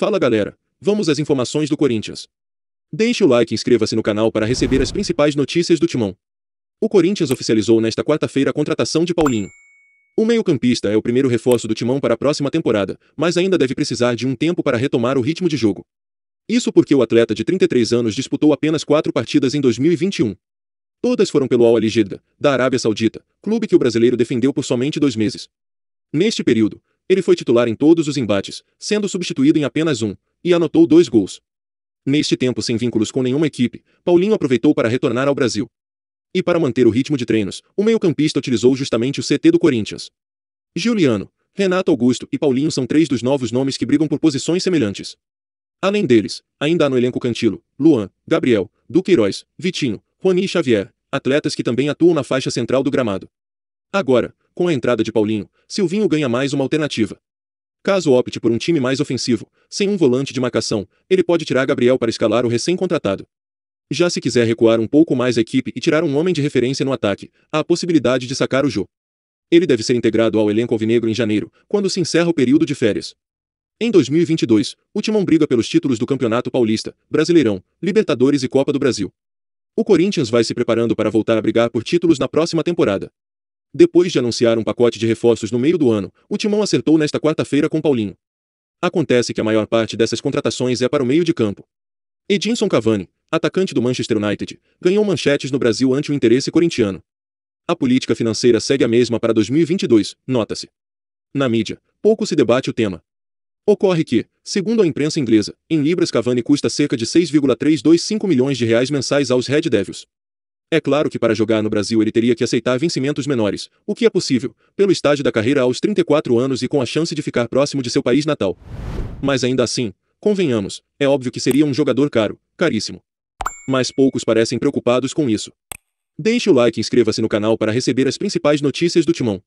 Fala galera, vamos às informações do Corinthians. Deixe o like e inscreva-se no canal para receber as principais notícias do Timão. O Corinthians oficializou nesta quarta-feira a contratação de Paulinho. O meio-campista é o primeiro reforço do Timão para a próxima temporada, mas ainda deve precisar de um tempo para retomar o ritmo de jogo. Isso porque o atleta de 33 anos disputou apenas quatro partidas em 2021. Todas foram pelo Al-Aligida, da Arábia Saudita, clube que o brasileiro defendeu por somente dois meses. Neste período, ele foi titular em todos os embates, sendo substituído em apenas um, e anotou dois gols. Neste tempo sem vínculos com nenhuma equipe, Paulinho aproveitou para retornar ao Brasil. E para manter o ritmo de treinos, o meio-campista utilizou justamente o CT do Corinthians. Giuliano, Renato Augusto e Paulinho são três dos novos nomes que brigam por posições semelhantes. Além deles, ainda há no elenco Cantilo, Luan, Gabriel, Duqueiroz, Vitinho, Rony e Xavier, atletas que também atuam na faixa central do gramado. Agora, com a entrada de Paulinho, Silvinho ganha mais uma alternativa. Caso opte por um time mais ofensivo, sem um volante de marcação, ele pode tirar Gabriel para escalar o recém-contratado. Já se quiser recuar um pouco mais a equipe e tirar um homem de referência no ataque, há a possibilidade de sacar o Jô. Ele deve ser integrado ao elenco alvinegro em janeiro, quando se encerra o período de férias. Em 2022, o Timão briga pelos títulos do Campeonato Paulista, Brasileirão, Libertadores e Copa do Brasil. O Corinthians vai se preparando para voltar a brigar por títulos na próxima temporada. Depois de anunciar um pacote de reforços no meio do ano, o Timão acertou nesta quarta-feira com Paulinho. Acontece que a maior parte dessas contratações é para o meio de campo. Edinson Cavani, atacante do Manchester United, ganhou manchetes no Brasil ante o interesse corintiano. A política financeira segue a mesma para 2022, nota-se. Na mídia, pouco se debate o tema. Ocorre que, segundo a imprensa inglesa, em libras Cavani custa cerca de 6,325 milhões de reais mensais aos Red Devils. É claro que para jogar no Brasil ele teria que aceitar vencimentos menores, o que é possível, pelo estágio da carreira aos 34 anos e com a chance de ficar próximo de seu país natal. Mas ainda assim, convenhamos, é óbvio que seria um jogador caro, caríssimo. Mas poucos parecem preocupados com isso. Deixe o like e inscreva-se no canal para receber as principais notícias do Timão.